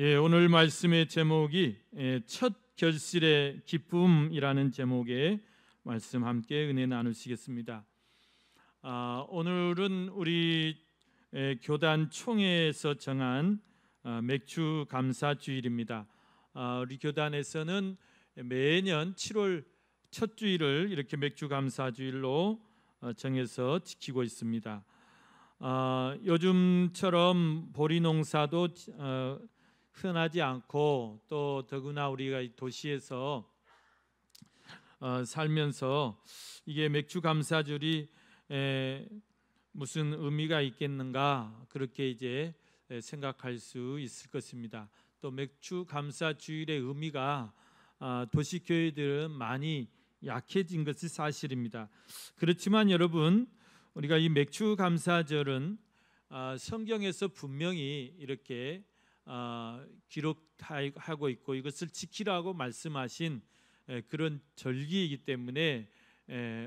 예, 오늘 말씀의 제목이 예, 첫 결실의 기쁨이라는 제목의 말씀 함께 은혜 나누시겠습니다. 아, 오늘은 우리 예, 교단 총회에서 정한 아, 맥주 감사 주일입니다. 아, 우리 교단에서는 매년 7월 첫 주일을 이렇게 맥주 감사 주일로 어, 정해서 지키고 있습니다. 아, 요즘처럼 보리 농사도 어, 흔하지 않고 또 더구나 우리가 도시에서 어, 살면서 이게 맥주 감사절이 에, 무슨 의미가 있겠는가 그렇게 이제 생각할 수 있을 것입니다. 또 맥주 감사 주일의 의미가 아, 도시 교회들은 많이 약해진 것이 사실입니다. 그렇지만 여러분 우리가 이 맥주 감사절은 아, 성경에서 분명히 이렇게 아, 기록하고 있고 이것을 지키라고 말씀하신 그런 절기이기 때문에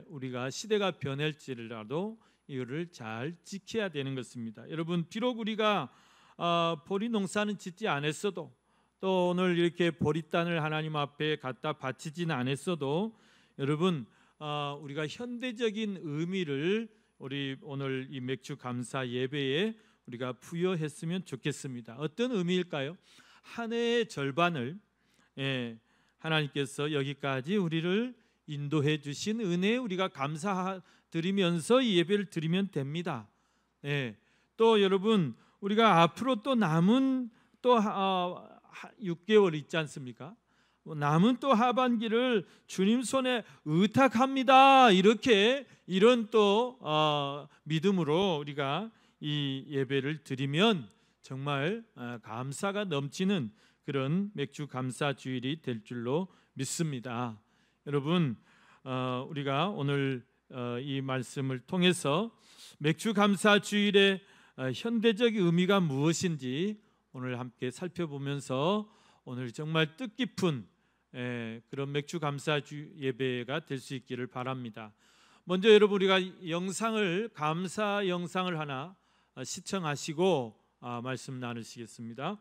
우리가 시대가 변할지라도 이거를 잘 지켜야 되는 것입니다. 여러분 비록 우리가 아, 보리 농사는 짓지 않았어도 또 오늘 이렇게 보리 단을 하나님 앞에 갖다 바치진 않았어도 여러분 아, 우리가 현대적인 의미를 우리 오늘 이 맥주 감사 예배에 우리가 부여했으면 좋겠습니다. 어떤 의미일까요? 한 해의 절반을 예, 하나님께서 여기까지 우리를 인도해 주신 은혜 우리가 감사드리면서 예배를 드리면 됩니다. 예, 또 여러분 우리가 앞으로 또 남은 또 어, 6개월 있지 않습니까? 뭐 남은 또 하반기를 주님 손에 의탁합니다. 이렇게 이런 또 어, 믿음으로 우리가 이 예배를 드리면 정말 아, 감사가 넘치는 그런 맥주 감사 주일이 될 줄로 믿습니다. 여러분 어, 우리가 오늘 어, 이 말씀을 통해서 맥주 감사 주일의 어, 현대적 의미가 무엇인지 오늘 함께 살펴보면서 오늘 정말 뜻깊은 예, 그런 맥주 감사 주 예배가 될 수 있기를 바랍니다. 먼저 여러분 우리가 영상을 감사 영상을 하나 어, 시청하시고 어, 말씀 나누시겠습니다.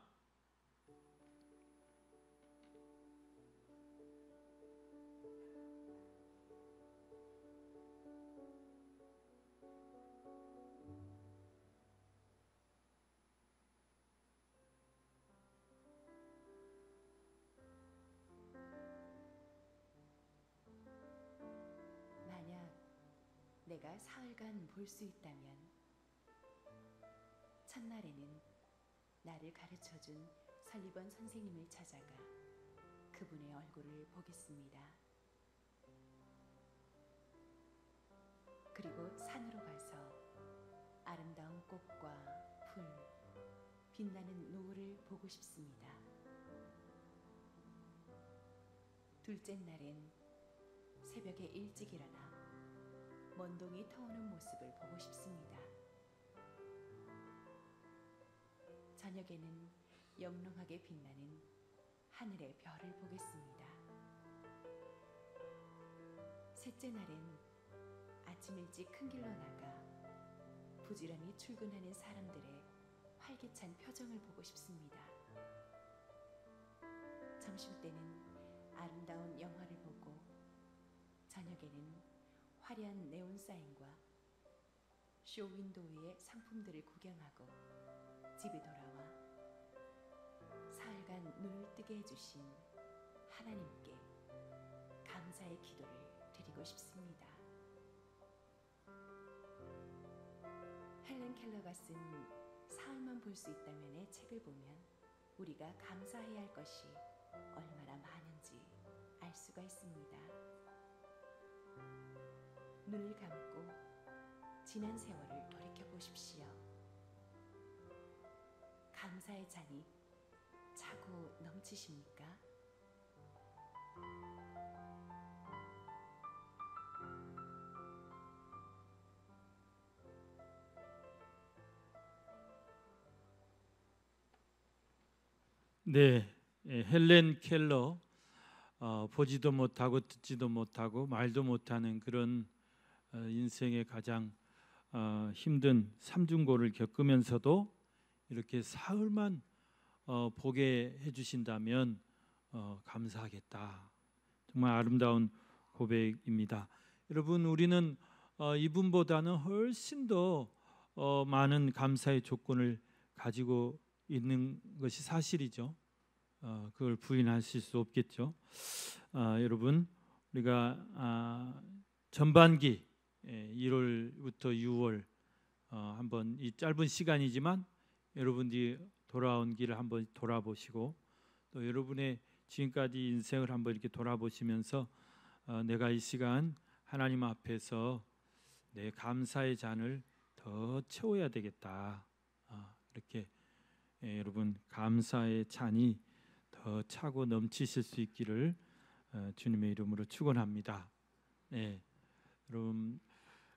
볼수 있다면 첫날에는 나를 가르쳐준 설리번 선생님을 찾아가 그분의 얼굴을 보겠습니다. 그리고 산으로 가서 아름다운 꽃과 풀, 빛나는 노을을 보고 싶습니다. 둘째 날엔 새벽에 일찍 일어나 먼동이 터오는 모습을 보고 싶습니다. 저녁에는 영롱하게 빛나는 하늘의 별을 보겠습니다. 셋째 날엔 아침 일찍 큰 길로 나가 부지런히 출근하는 사람들의 활기찬 표정을 보고 싶습니다. 점심 때는 아름다운 영화를 보고 저녁에는 화려한 네온 사인과 쇼 윈도우의 상품들을 구경하고 집에 돌아와 사흘간 눈을 뜨게 해주신 하나님께 감사의 기도를 드리고 싶습니다. 헬렌 켈러가 쓴 사흘만 볼 수 있다면의 책을 보면 우리가 감사해야 할 것이 얼마나 많은지 알 수가 있습니다. 눈을 감고 지난 세월을 돌이켜 보십시오. 감사의 잔이 자고 넘치십니까? 네, 예, 헬렌 켈러 어, 보지도 못하고 듣지도 못하고 말도 못하는 그런 어, 인생의 가장 어, 힘든 삼중고를 겪으면서도 이렇게 사흘만 어, 보게 해주신다면 어, 감사하겠다. 정말 아름다운 고백입니다. 여러분 우리는 어, 이분보다는 훨씬 더 어, 많은 감사의 조건을 가지고 있는 것이 사실이죠. 어, 그걸 부인하실 수 없겠죠. 아, 여러분 우리가 아, 전반기 1월부터 예, 6월 어, 한번 이 짧은 시간이지만 여러분들이 돌아온 길을 한번 돌아보시고 또 여러분의 지금까지 인생을 한번 이렇게 돌아보시면서 어, 내가 이 시간 하나님 앞에서 내 감사의 잔을 더 채워야 되겠다. 어, 이렇게 예, 여러분 감사의 잔이 더 차고 넘치실 수 있기를 어, 주님의 이름으로 축원합니다. 네, 여러분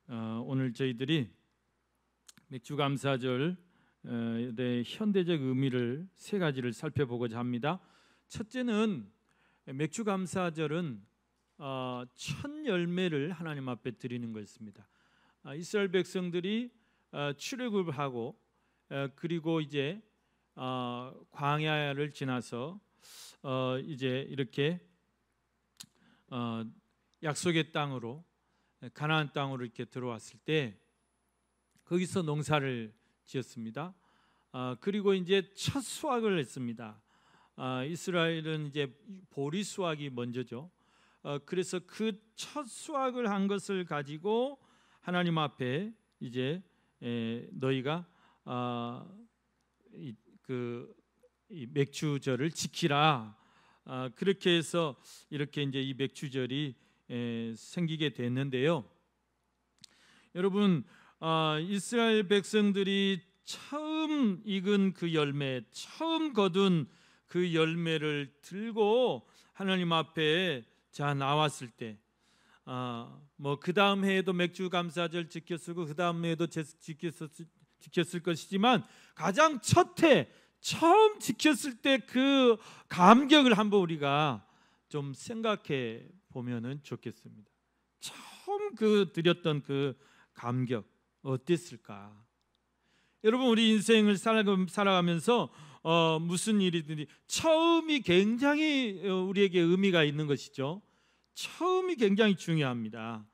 어, 오늘 저희들이 맥주 감사절 의 어, 네, 현대적 의미를 세 가지를 살펴보고자 합니다. 첫째는 맥주 감사절은 첫 어, 열매를 하나님 앞에 드리는 것입니다. 아, 이스라엘 백성들이 어, 출애굽하고 그리고 이제 광야를 지나서 이제 이렇게 약속의 땅으로 가나안 땅으로 이렇게 들어왔을 때 거기서 농사를 지었습니다. 아, 그리고 이제 첫 수확을 했습니다. 아, 이스라엘은 이제 보리 수확이 먼저죠. 아, 그래서 그 첫 수확을 한 것을 가지고 하나님 앞에 이제 에, 너희가 아, 이, 그이 맥주절을 지키라. 아, 그렇게 해서 이렇게 이제 이 맥주절이 에, 생기게 됐는데요. 여러분 아, 이스라엘 백성들이 처음 익은 그 열매, 처음 거둔 그 열매를 들고 하나님 앞에 자 나왔을 때, 아, 뭐그 다음 해에도 맥주 감사절 지켰고 그 다음 해에도 지켰었, 지켰을 것이지만 가장 첫 해, 처음 지켰을 때 그 감격을 한번 우리가 좀 생각해 보면은 좋겠습니다. 처음 그 드렸던 그 감격. 어땠을까? 여러분 우리 인생을 살아가면서 어, 무슨 일이든지 처음이 굉장히 어, 우리에게 의미가 있는 것이죠. 처음이 굉장히 중요합니다.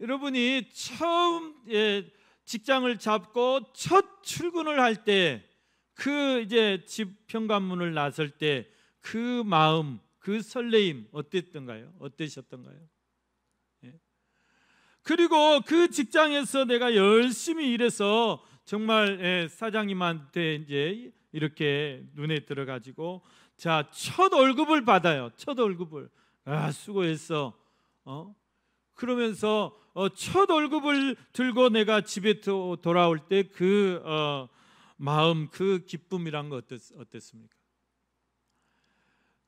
여러분이 처음 예, 직장을 잡고 첫 출근을 할 때 그 이제 집 현관문을 나설 때 그 마음, 그 설레임 어땠던가요? 어떠셨던가요? 그리고 그 직장에서 내가 열심히 일해서 정말 예, 사장님한테 이제 이렇게 눈에 들어가지고 자첫 월급을 받아요. 첫 월급을 아 수고했어. 어? 그러면서 어, 첫 월급을 들고 내가 집에 돌아올 때 그 어, 마음 그 기쁨이란 거 어땠, 어땠습니까?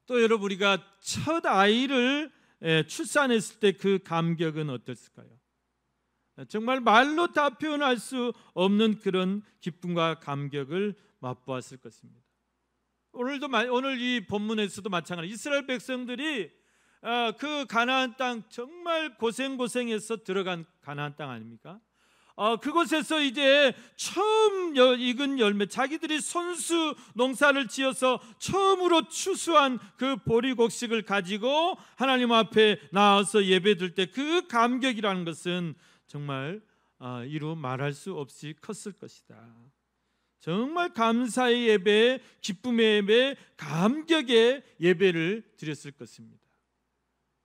또 여러분 우리가 첫 아이를 예, 출산했을 때 그 감격은 어땠을까요? 정말 말로 다 표현할 수 없는 그런 기쁨과 감격을 맛보았을 것입니다. 오늘도 오늘 이 본문에서도 마찬가지 이스라엘 백성들이 아, 그 가나안 땅 정말 고생 고생해서 들어간 가나안 땅 아닙니까? 아, 그곳에서 이제 처음 익은 열매, 자기들이 손수 농사를 지어서 처음으로 추수한 그 보리 곡식을 가지고 하나님 앞에 나와서 예배드때그 감격이라는 것은 정말 아, 이루 말할 수 없이 컸을 것이다. 정말 감사의 예배, 기쁨의 예배, 감격의 예배를 드렸을 것입니다.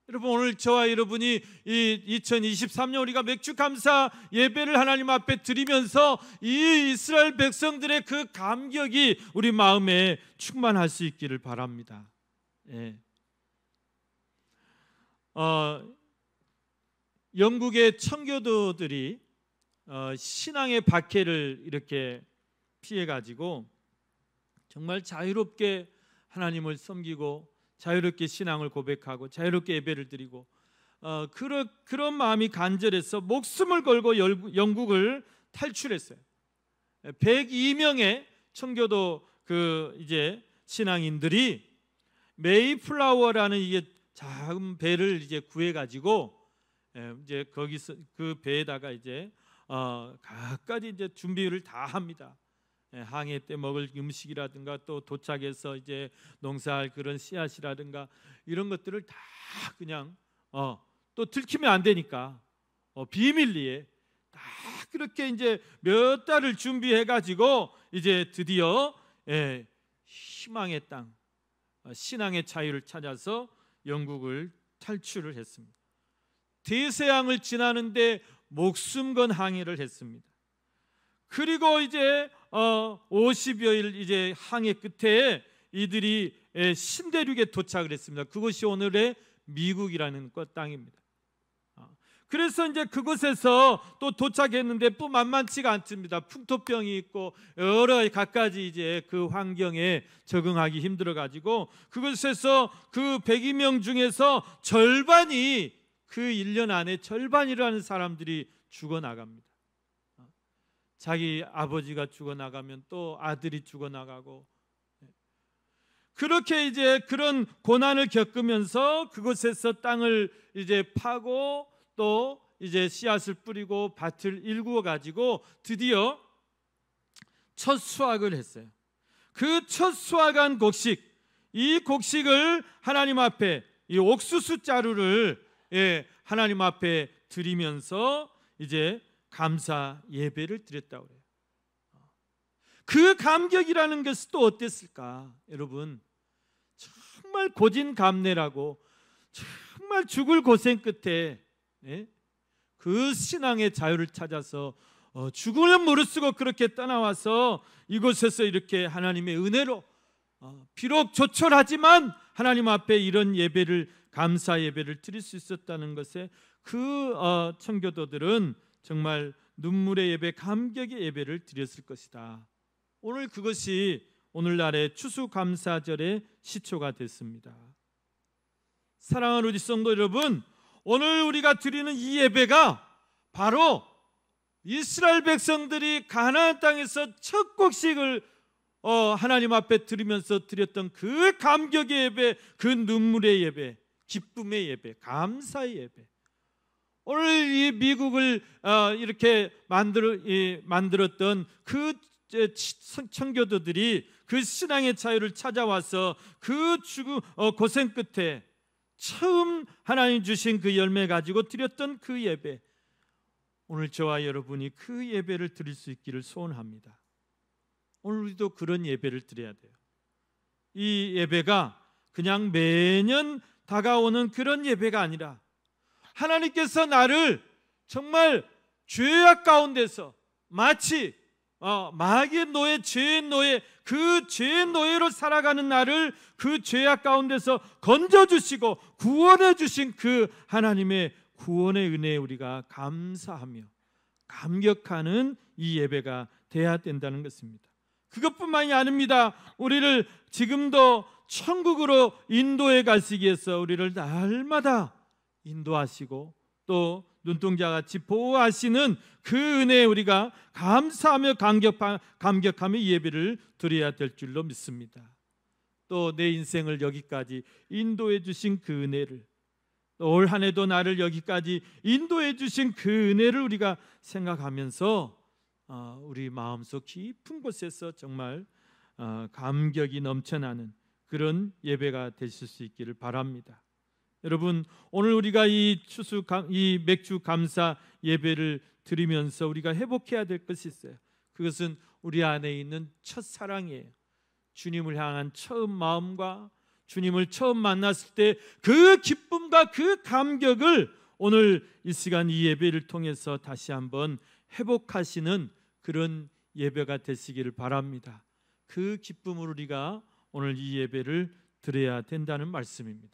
여러분 오늘 저와 여러분이 이 2023년 우리가 맥주 감사 예배를 하나님 앞에 드리면서 이 이스라엘 백성들의 그 감격이 우리 마음에 충만할 수 있기를 바랍니다. 예. 어, 영국의 청교도들이 어, 신앙의 박해를 이렇게 피해 가지고 정말 자유롭게 하나님을 섬기고 자유롭게 신앙을 고백하고 자유롭게 예배를 드리고 어, 그러, 그런 마음이 간절해서 목숨을 걸고 영국을 탈출했어요. 102명의 청교도 그 이제 신앙인들이 메이플라워라는 이게 작은 배를 이제 구해 가지고 예, 이제 거기서 그 배에다가 이제 어, 각가지 이제 준비를 다 합니다. 예, 항해 때 먹을 음식이라든가 또 도착해서 이제 농사할 그런 씨앗이라든가 이런 것들을 다 그냥 어, 또 들키면 안 되니까 어, 비밀리에 다 그렇게 이제 몇 달을 준비해 가지고 이제 드디어 예, 희망의 땅, 어, 신앙의 자유를 찾아서 영국을 탈출을 했습니다. 대서양을 지나는데 목숨 건 항해를 했습니다. 그리고 이제 어 50여일 이제 항해 끝에 이들이 예, 신대륙에 도착을 했습니다. 그것이 오늘의 미국이라는 것 땅입니다. 아, 그래서 이제 그곳에서 또 도착했는데 또 만만치가 않습니다. 풍토병이 있고 여러 가지 이제 그 환경에 적응하기 힘들어 가지고 그곳에서 그 102명 중에서 절반이 그 1년 안에 절반이라는 사람들이 죽어나갑니다. 자기 아버지가 죽어나가면 또 아들이 죽어나가고 그렇게 이제 그런 고난을 겪으면서 그곳에서 땅을 이제 파고 또 이제 씨앗을 뿌리고 밭을 일구어 가지고 드디어 첫 수확을 했어요. 그 첫 수확한 곡식 이 곡식을 하나님 앞에 이 옥수수 자루를 예, 하나님 앞에 드리면서 이제 감사 예배를 드렸다고 그래요. 그 감격이라는 것이 또 어땠을까? 여러분 정말 고진감래라고 정말 죽을 고생 끝에 예? 그 신앙의 자유를 찾아서 어, 죽음을 무릅쓰고 그렇게 떠나와서 이곳에서 이렇게 하나님의 은혜로 어, 비록 조촐하지만 하나님 앞에 이런 예배를 감사 예배를 드릴 수 있었다는 것에 그 어, 청교도들은 정말 눈물의 예배, 감격의 예배를 드렸을 것이다. 오늘 그것이 오늘날의 추수감사절의 시초가 됐습니다. 사랑하는 우리 성도 여러분, 오늘 우리가 드리는 이 예배가 바로 이스라엘 백성들이 가나안 땅에서 첫 곡식을 어, 하나님 앞에 드리면서 드렸던 그 감격의 예배, 그 눈물의 예배, 기쁨의 예배, 감사의 예배. 오늘 이 미국을 어, 이렇게 만들, 었던그 청교도들이 그 신앙의 자유를 찾아와서 그 죽음, 어, 고생 끝에 처음 하나님 주신 그 열매 가지고 드렸던 그 예배. 오늘 저와 여러분이 그 예배를 드릴 수 있기를 소원합니다. 오늘 우리도 그런 예배를 드려야 돼요. 이 예배가 그냥 매년 다가오는 그런 예배가 아니라 하나님께서 나를 정말 죄악 가운데서 마치 어, 마귀의 노예, 죄의 노예, 그 죄의 노예로 살아가는 나를 그 죄악 가운데서 건져주시고 구원해 주신 그 하나님의 구원의 은혜에 우리가 감사하며 감격하는 이 예배가 돼야 된다는 것입니다. 그것뿐만이 아닙니다. 우리를 지금도 천국으로 인도해 가시기 위해서 우리를 날마다 인도하시고 또 눈동자같이 보호하시는 그 은혜에 우리가 감사하며 감격하, 며 예배를 드려야 될 줄로 믿습니다. 또 내 인생을 여기까지 인도해 주신 그 은혜를 올 한해도 나를 여기까지 인도해 주신 그 은혜를 우리가 생각하면서 어, 우리 마음속 깊은 곳에서 정말 어, 감격이 넘쳐나는 그런 예배가 되실 수 있기를 바랍니다. 여러분 오늘 우리가 이 추수 이 맥주 감사 예배를 드리면서 우리가 회복해야 될 것이 있어요. 그것은 우리 안에 있는 첫 사랑이에요. 주님을 향한 처음 마음과 주님을 처음 만났을 때 그 기쁨과 그 감격을 오늘 이 시간 이 예배를 통해서 다시 한번 회복하시는 그런 예배가 되시기를 바랍니다. 그 기쁨을 우리가 오늘 이 예배를 드려야 된다는 말씀입니다.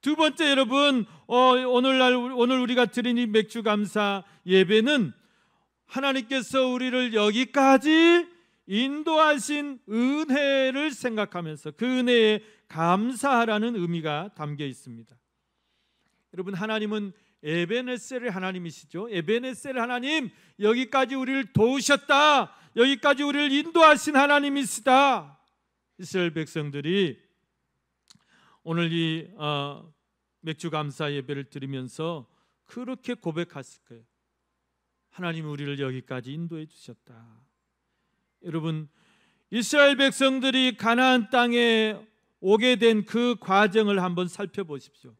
두 번째 여러분 어, 오늘날 오늘 우리가 드린 이 맥주 감사 예배는 하나님께서 우리를 여기까지 인도하신 은혜를 생각하면서 그 은혜에 감사하라는 의미가 담겨 있습니다. 여러분 하나님은 에베네셀 하나님이시죠. 에베네셀 하나님 여기까지 우리를 도우셨다. 여기까지 우리를 인도하신 하나님이시다. 이스라엘 백성들이 오늘 이 어, 맥주 감사 예배를 드리면서 그렇게 고백했을 거예요. 하나님 우리를 여기까지 인도해 주셨다. 여러분 이스라엘 백성들이 가나안 땅에 오게 된 그 과정을 한번 살펴보십시오.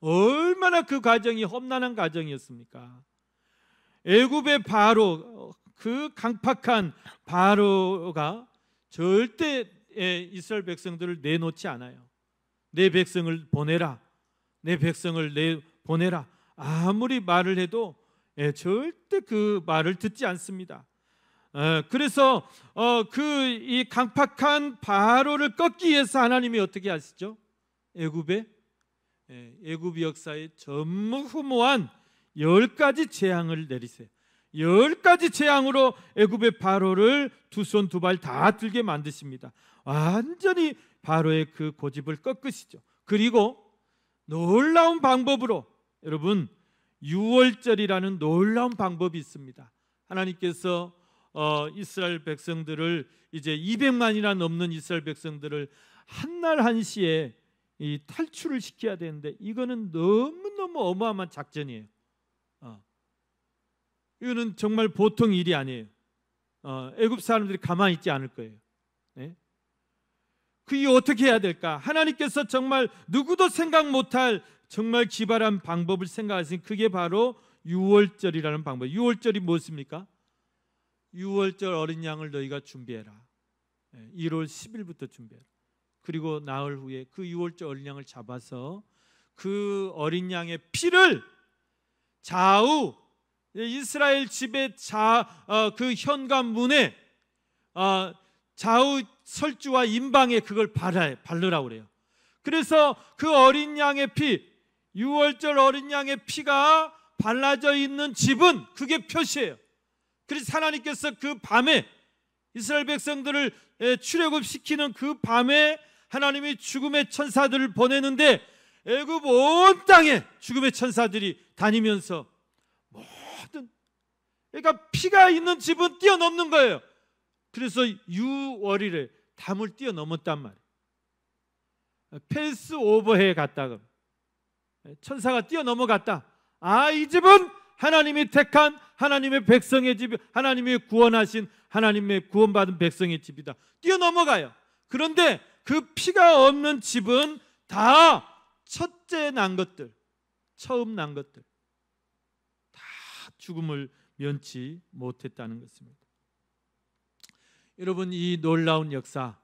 얼마나 그 과정이 험난한 과정이었습니까? 애굽의 바로 어, 그 강팍한 바로가 절대 이스라엘 백성들을 내놓지 않아요. 내 백성을 보내라. 내 백성을 내 보내라. 아무리 말을 해도 예, 절대 그 말을 듣지 않습니다. 어, 그래서 어, 그이 강팍한 바로를 꺾기 위해서 하나님이 어떻게 하시죠? 애굽의 예, 애굽 역사에 전무후무한 열 가지 재앙을 내리세요. 열 가지 재앙으로 애굽의 바로를 두 손 두 발 다 들게 만드십니다. 완전히 바로의 그 고집을 꺾으시죠. 그리고 놀라운 방법으로 여러분 유월절이라는 놀라운 방법이 있습니다. 하나님께서 어, 이스라엘 백성들을 이제 200만이나 넘는 이스라엘 백성들을 한 날 한시에 이 탈출을 시켜야 되는데 이거는 너무너무 어마어마한 작전이에요. 어. 이거는 정말 보통 일이 아니에요. 어, 애굽 사람들이 가만히 있지 않을 거예요. 그이 어떻게 해야 될까? 하나님께서 정말 누구도 생각 못할 정말 기발한 방법을 생각하신 그게 바로 유월절이라는 방법. 유월절이 무엇입니까? 유월절 어린 양을 너희가 준비해라. 1월 예, 10일부터 준비해라. 그리고 나흘 후에 그 유월절 어린 양을 잡아서 그 어린 양의 피를 좌우 예, 이스라엘 집의 좌그 어, 그 현관문에 어, 좌우 설주와 임방에 그걸 발라, 바르라 그래요. 그래서 그 어린 양의 피, 6월절 어린 양의 피가 발라져 있는 집은 그게 표시예요. 그래서 하나님께서 그 밤에 이스라엘 백성들을 출애굽시키는 그 밤에 하나님이 죽음의 천사들을 보내는데 애굽 온 땅에 죽음의 천사들이 다니면서 모든 그러니까 피가 있는 집은 뛰어넘는 거예요. 그래서 6월이를 담을 뛰어넘었단 말이에요. 패스 오버해 갔다가 천사가 뛰어넘어갔다. 아, 이 집은 하나님이 택한 하나님의 백성의 집, 하나님이 구원하신 하나님의 구원받은 백성의 집이다. 뛰어넘어가요. 그런데 그 피가 없는 집은 다 첫째 난 것들, 처음 난 것들 다 죽음을 면치 못했다는 것입니다. 여러분 이 놀라운 역사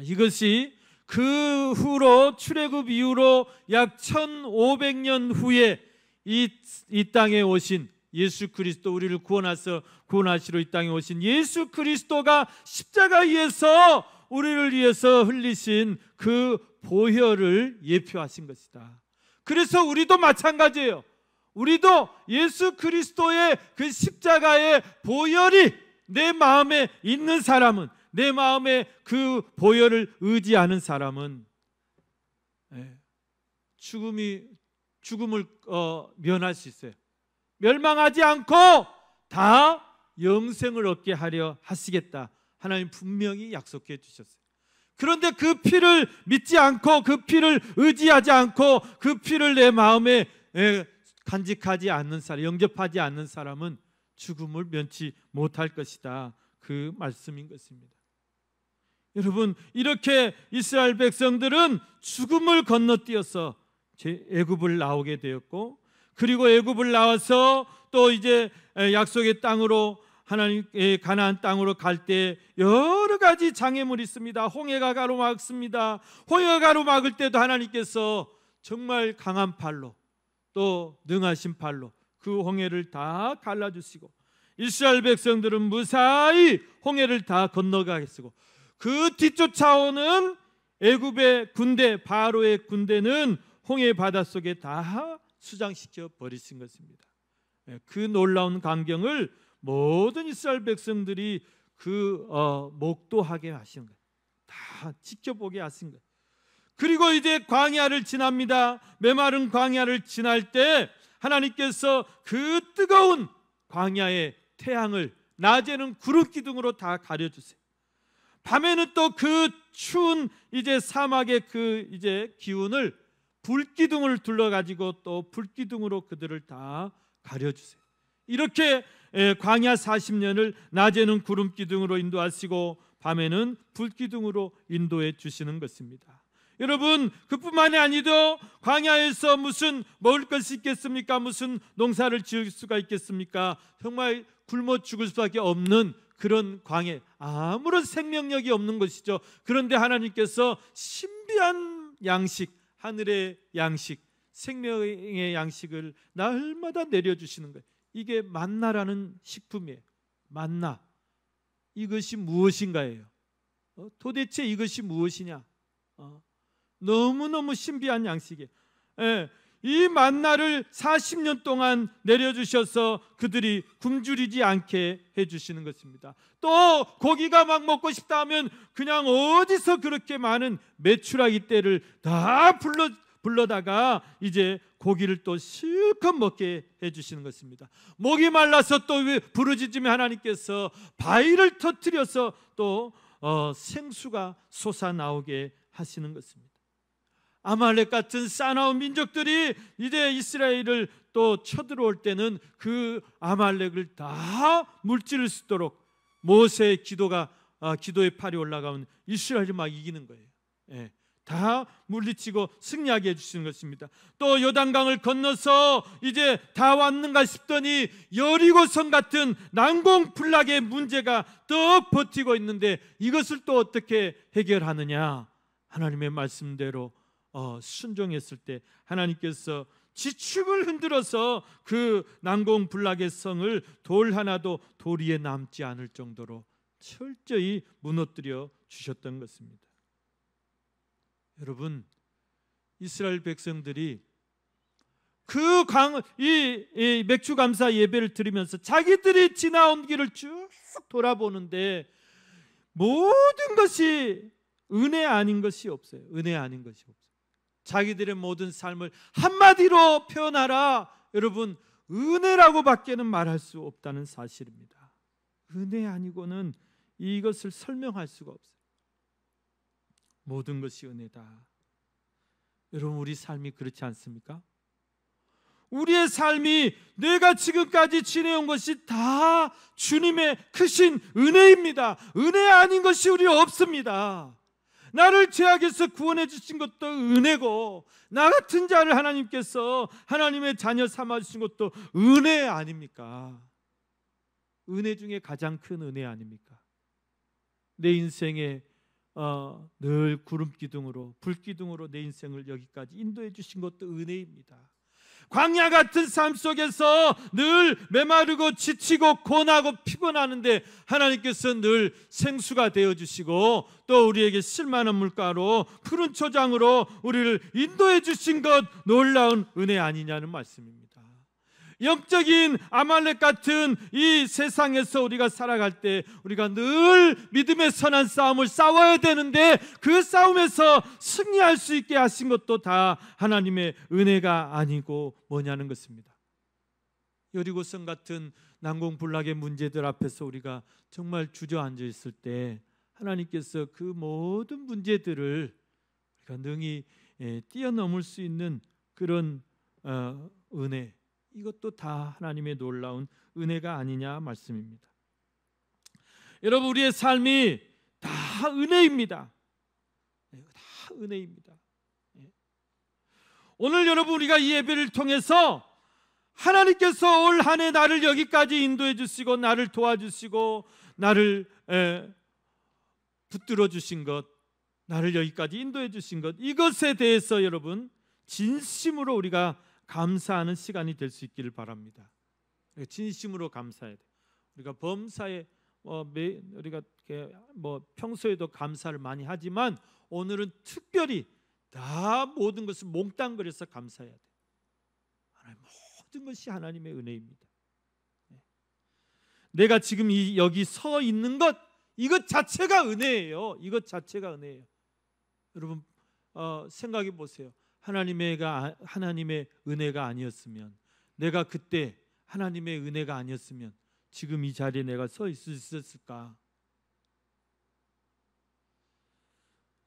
이것이 그 후로 출애굽 이후로 약 1500년 후에 이, 이 땅에 오신 예수 그리스도 우리를 구원하서 구원하시러 이 땅에 오신 예수 그리스도가 십자가 위에서 우리를 위해서 흘리신 그 보혈을 예표하신 것이다. 그래서 우리도 마찬가지예요. 우리도 예수 그리스도의 그 십자가의 보혈이 내 마음에 있는 사람은 내 마음에 그 보혈을 의지하는 사람은 예, 죽음이 죽음을 어, 면할 수 있어요. 멸망하지 않고 다 영생을 얻게 하려 하시겠다. 하나님 분명히 약속해 주셨어요. 그런데 그 피를 믿지 않고 그 피를 의지하지 않고 그 피를 내 마음에 에, 예, 간직하지 않는 사람, 영접하지 않는 사람은 죽음을 면치 못할 것이다. 그 말씀인 것입니다. 여러분, 이렇게 이스라엘 백성들은 죽음을 건너뛰어서 애굽을 나오게 되었고 그리고 애굽을 나와서 또 이제 약속의 땅으로 하나님의 가나안 땅으로 갈 때 여러 가지 장애물이 있습니다. 홍해가 가로막습니다. 홍해가 가로막을 때도 하나님께서 정말 강한 팔로 또 능하신 팔로 그 홍해를 다 갈라주시고 이스라엘 백성들은 무사히 홍해를 다건너가겠 쓰고 그 뒤쫓아오는 애굽의 군대 바로의 군대는 홍해 바닷속에 다 수장시켜 버리신 것입니다. 예, 그 놀라운 광경을 모든 이스라엘 백성들이 그 어, 목도하게 하신 거예요. 다 지켜보게 하신 거예요. 그리고 이제 광야를 지납니다. 메마른 광야를 지날 때 하나님께서 그 뜨거운 광야의 태양을 낮에는 구름 기둥으로 다 가려 주세요. 밤에는 또 그 추운 이제 사막의 그 이제 기운을 불기둥을 둘러 가지고 또 불기둥으로 그들을 다 가려 주세요. 이렇게 예, 광야 40년을 낮에는 구름 기둥으로 인도하시고 밤에는 불기둥으로 인도해 주시는 것입니다. 여러분 그뿐만이 아니라 광야에서 무슨 먹을 것이 있겠습니까? 무슨 농사를 지을 수가 있겠습니까? 정말 굶어 죽을 수밖에 없는 그런 광해 아무런 생명력이 없는 것이죠. 그런데 하나님께서 신비한 양식 하늘의 양식 생명의 양식을 날마다 내려주시는 거예요. 이게 만나라는 식품이에요. 만나 이것이 무엇인가예요. 어, 도대체 이것이 무엇이냐? 어, 너무너무 신비한 양식이에요. 예, 이 만나를 40년 동안 내려주셔서 그들이 굶주리지 않게 해주시는 것입니다. 또 고기가 막 먹고 싶다 하면 그냥 어디서 그렇게 많은 메추라기 떼를 다 불러, 불러다가 이제 고기를 또 실컷 먹게 해주시는 것입니다. 목이 말라서 또 부르짖으면 하나님께서 바위를 터트려서 또 어, 생수가 솟아나오게 하시는 것입니다. 아말렉 같은 싸나운 민족들이 이제 이스라엘을 또 쳐들어올 때는 그 아말렉을 다 물질을 쓰도록 모세의 기도가 아, 기도의 팔이 올라가면 이스라엘이 막 이기는 거예요. 예. 다 물리치고 승리하게 해주시는 것입니다. 또 요단강을 건너서 이제 다 왔는가 싶더니 여리고성 같은 난공불락의 문제가 더 버티고 있는데 이것을 또 어떻게 해결하느냐? 하나님의 말씀대로 어, 순종했을 때 하나님께서 지축을 흔들어서 그 난공불락의 성을 돌 하나도 돌 위에 남지 않을 정도로 철저히 무너뜨려 주셨던 것입니다. 여러분 이스라엘 백성들이 그 강, 이, 이 맥주감사 예배를 드리면서 자기들이 지나온 길을 쭉 돌아보는데 모든 것이 은혜 아닌 것이 없어요. 은혜 아닌 것이 없어요. 자기들의 모든 삶을 한마디로 표현하라. 여러분, 은혜라고 밖에는 말할 수 없다는 사실입니다. 은혜 아니고는 이것을 설명할 수가 없어요. 모든 것이 은혜다. 여러분, 우리 삶이 그렇지 않습니까? 우리의 삶이 내가 지금까지 지내온 것이 다 주님의 크신 은혜입니다. 은혜 아닌 것이 우리 없습니다. 나를 죄악에서 구원해 주신 것도 은혜고 나 같은 자를 하나님께서 하나님의 자녀 삼아 주신 것도 은혜 아닙니까? 은혜 중에 가장 큰 은혜 아닙니까? 내 인생에 어, 늘 구름 기둥으로 불 기둥으로 내 인생을 여기까지 인도해 주신 것도 은혜입니다. 광야 같은 삶 속에서 늘 메마르고 지치고 고나고 피곤하는데 하나님께서 늘 생수가 되어 주시고 또 우리에게 실만한 물가로 푸른 초장으로 우리를 인도해 주신 것 놀라운 은혜 아니냐는 말씀입니다. 영적인 아말렉 같은 이 세상에서 우리가 살아갈 때 우리가 늘 믿음의 선한 싸움을 싸워야 되는데 그 싸움에서 승리할 수 있게 하신 것도 다 하나님의 은혜가 아니고 뭐냐는 것입니다. 여리고성 같은 난공불락의 문제들 앞에서 우리가 정말 주저앉아 있을 때 하나님께서 그 모든 문제들을 우리가 능히 예, 뛰어넘을 수 있는 그런 어, 은혜 이것도 다 하나님의 놀라운 은혜가 아니냐 말씀입니다. 여러분 우리의 삶이 다 은혜입니다. 네, 다 은혜입니다. 네. 오늘 여러분 우리가 이 예배를 통해서 하나님께서 올한해 나를 여기까지 인도해 주시고 나를 도와주시고 나를 에, 붙들어 주신 것 나를 여기까지 인도해 주신 것 이것에 대해서 여러분 진심으로 우리가 감사하는 시간이 될 수 있기를 바랍니다. 진심으로 감사해야 돼. 우리가 범사에 어, 매, 우리가 뭐 평소에도 감사를 많이 하지만 오늘은 특별히 다 모든 것을 몽땅거려서 감사해야 돼. 하나님 모든 것이 하나님의 은혜입니다. 네. 내가 지금 이, 여기 서 있는 것 이것 자체가 은혜예요. 이것 자체가 은혜예요. 여러분 어, 생각해 보세요. 하나님의 아, 하나님의 은혜가 아니었으면 내가 그때 하나님의 은혜가 아니었으면 지금 이 자리에 내가 서 있을 수 있었을까?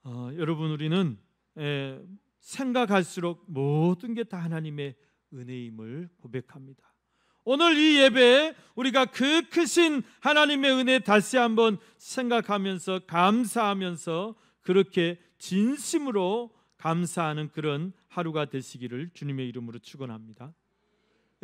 어, 여러분 우리는 에, 생각할수록 모든 게 다 하나님의 은혜임을 고백합니다. 오늘 이 예배에 우리가 그 크신 하나님의 은혜 다시 한번 생각하면서 감사하면서 그렇게 진심으로 감사하는 그런 하루가 되시기를 주님의 이름으로 축원합니다.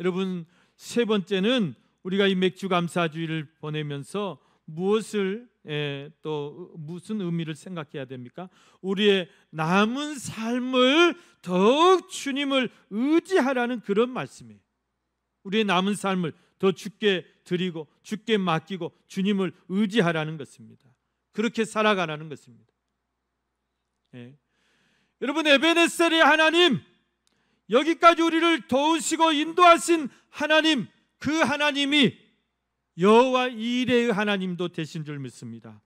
여러분 세 번째는 우리가 이 맥주 감사주의를 보내면서 무엇을 예, 또 무슨 의미를 생각해야 됩니까? 우리의 남은 삶을 더욱 주님을 의지하라는 그런 말씀이에요. 우리의 남은 삶을 더 주께 드리고 주께 맡기고 주님을 의지하라는 것입니다. 그렇게 살아가라는 것입니다. 예, 여러분 에베네셀의 하나님 여기까지 우리를 도우시고 인도하신 하나님 그 하나님이 여호와 이레의 하나님도 되신 줄 믿습니다.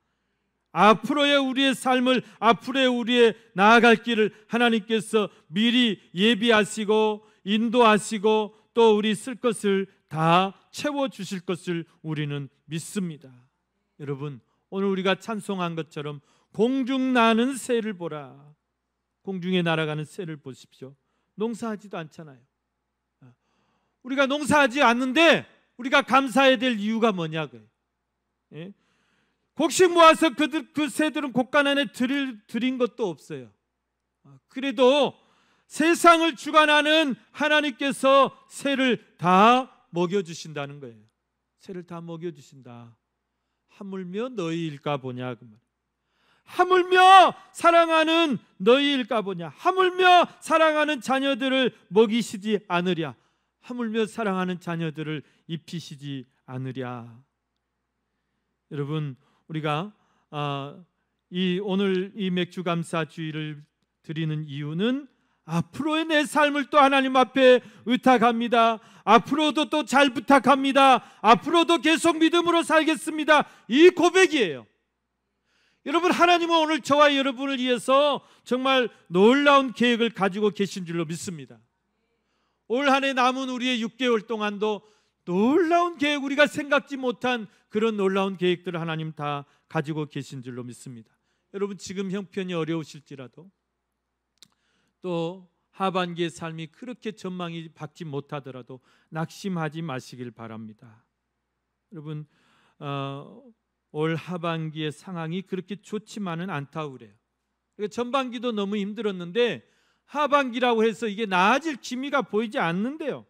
앞으로의 우리의 삶을 앞으로의 우리의 나아갈 길을 하나님께서 미리 예비하시고 인도하시고 또 우리 쓸 것을 다 채워 주실 것을 우리는 믿습니다. 여러분 오늘 우리가 찬송한 것처럼 공중 나는 새를 보라 공중에 날아가는 새를 보십시오. 농사하지도 않잖아요. 어. 우리가 농사하지 않는데 우리가 감사해야 될 이유가 뭐냐 고요 예? 곡식 모아서 그들 그 새들은 곡간 안에 드릴 드린 것도 없어요. 어, 그래도 세상을 주관하는 하나님께서 새를 다 먹여 주신다는 거예요. 새를 다 먹여 주신다. 하물며 너희일까 보냐 그 말. 하물며 사랑하는 너희일까 보냐 하물며 사랑하는 자녀들을 먹이시지 않으랴 하물며 사랑하는 자녀들을 입히시지 않으랴 여러분 우리가 아, 이 오늘 이 맥주 감사 주의를 드리는 이유는 앞으로의 내 삶을 또 하나님 앞에 의탁합니다. 앞으로도 또 잘 부탁합니다. 앞으로도 계속 믿음으로 살겠습니다. 이 고백이에요. 여러분 하나님은 오늘 저와 여러분을 위해서 정말 놀라운 계획을 가지고 계신 줄로 믿습니다. 올 한 해 남은 우리의 6개월 동안도 놀라운 계획 우리가 생각지 못한 그런 놀라운 계획들을 하나님 다 가지고 계신 줄로 믿습니다. 여러분 지금 형편이 어려우실지라도 또 하반기의 삶이 그렇게 전망이 밝지 못하더라도 낙심하지 마시길 바랍니다. 여러분 어, 올 하반기의 상황이 그렇게 좋지만은 않다고 그래요. 그러니까 전반기도 너무 힘들었는데 하반기라고 해서 이게 나아질 기미가 보이지 않는데요.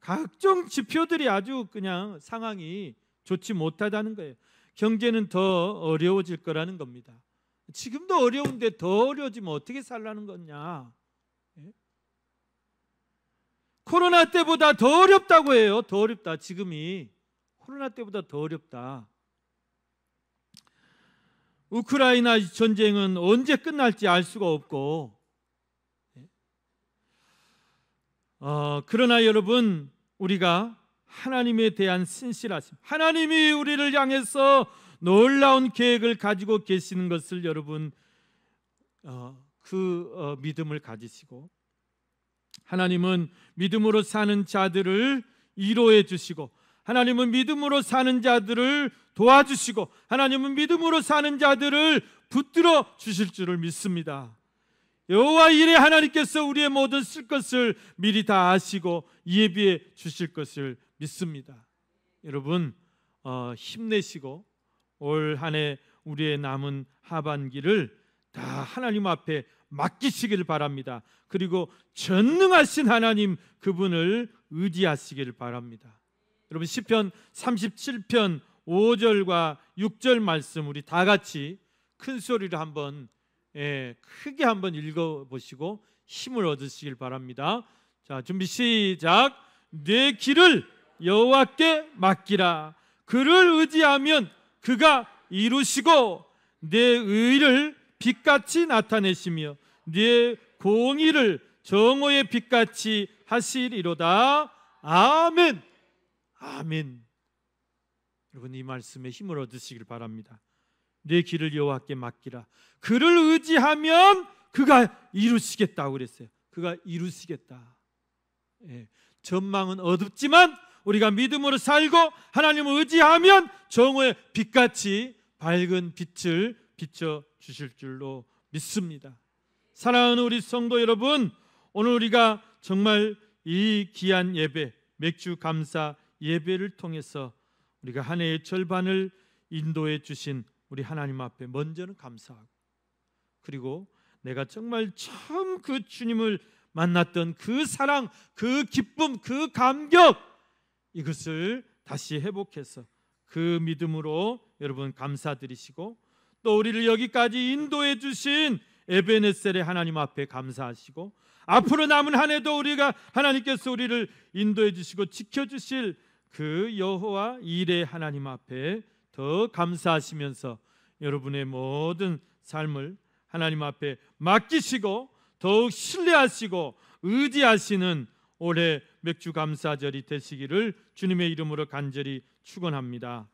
각종 지표들이 아주 그냥 상황이 좋지 못하다는 거예요. 경제는 더 어려워질 거라는 겁니다. 지금도 어려운데 더 어려워지면 어떻게 살라는 거냐? 예? 코로나 때보다 더 어렵다고 해요. 더 어렵다. 지금이 코로나 때보다 더 어렵다. 우크라이나 전쟁은 언제 끝날지 알 수가 없고 어, 그러나 여러분 우리가 하나님에 대한 신실하심 하나님이 우리를 향해서 놀라운 계획을 가지고 계시는 것을 여러분 어, 그 어, 믿음을 가지시고 하나님은 믿음으로 사는 자들을 위로해 주시고 하나님은 믿음으로 사는 자들을 도와주시고 하나님은 믿음으로 사는 자들을 붙들어 주실 줄을 믿습니다. 여호와 이래 하나님께서 우리의 모든 쓸 것을 미리 다 아시고 예비해 주실 것을 믿습니다. 여러분 어, 힘내시고 올 한 해 우리의 남은 하반기를 다 하나님 앞에 맡기시길 바랍니다. 그리고 전능하신 하나님 그분을 의지하시길 바랍니다. 여러분 시편 37편 5절과 6절 말씀 우리 다 같이 큰 소리로 한번 예, 크게 한번 읽어 보시고 힘을 얻으시길 바랍니다. 자, 준비 시작. 내 길을 여호와께 맡기라. 그를 의지하면 그가 이루시고 내 의를 빛같이 나타내시며 내 공의를 정오의 빛같이 하시리로다. 아멘. 아멘. 여러분 이 말씀에 힘을 얻으시길 바랍니다. 내 길을 여호와께 맡기라. 그를 의지하면 그가 이루시겠다고 그랬어요. 그가 이루시겠다. 예. 전망은 어둡지만 우리가 믿음으로 살고 하나님을 의지하면 정오의 빛같이 밝은 빛을 비춰 주실 줄로 믿습니다. 사랑하는 우리 성도 여러분, 오늘 우리가 정말 이 귀한 예배, 맥주 감사 예배를 통해서 우리가 한 해의 절반을 인도해 주신 우리 하나님 앞에 먼저는 감사하고 그리고 내가 정말 처음 그 주님을 만났던 그 사랑, 그 기쁨, 그 감격 이것을 다시 회복해서 그 믿음으로 여러분 감사드리시고 또 우리를 여기까지 인도해 주신 에베네셀의 하나님 앞에 감사하시고 앞으로 남은 한 해도 우리가 하나님께서 우리를 인도해 주시고 지켜 주실 그 여호와 일레 하나님 앞에 더 감사하시면서 여러분의 모든 삶을 하나님 앞에 맡기시고 더욱 신뢰하시고 의지하시는 올해 맥주 감사절이 되시기를 주님의 이름으로 간절히 축원합니다.